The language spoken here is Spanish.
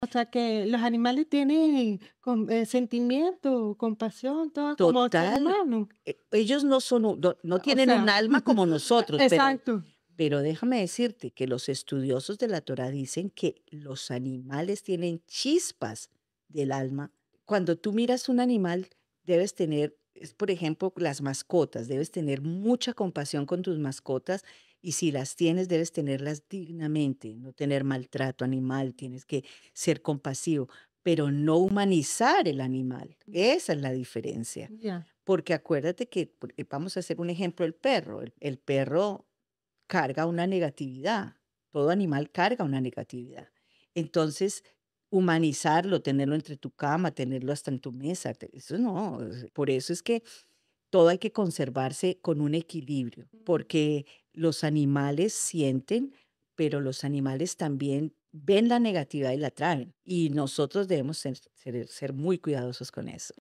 O sea que los animales tienen eh, sentimiento, compasión, todo como e, Ellos no son, no, tienen un alma como nosotros, exacto. pero déjame decirte que los estudiosos de la Torah dicen que los animales tienen chispas del alma. Cuando tú miras un animal, debes tener, por ejemplo, las mascotas, debes tener mucha compasión con tus mascotas y si las tienes, debes tenerlas dignamente, no tener maltrato animal, tienes que ser compasivo, pero no humanizar el animal. Esa es la diferencia. Porque acuérdate que, eh, vamos a hacer un ejemplo, el perro. El, el perro carga una negatividad, todo animal carga una negatividad. Entonces, humanizarlo, tenerlo entre tu cama, tenerlo hasta en tu mesa, eso no. Por eso es que todo hay que conservarse con un equilibrio, porque los animales sienten, pero los animales también ven la negatividad y la traen. Y nosotros debemos ser, ser muy cuidadosos con eso.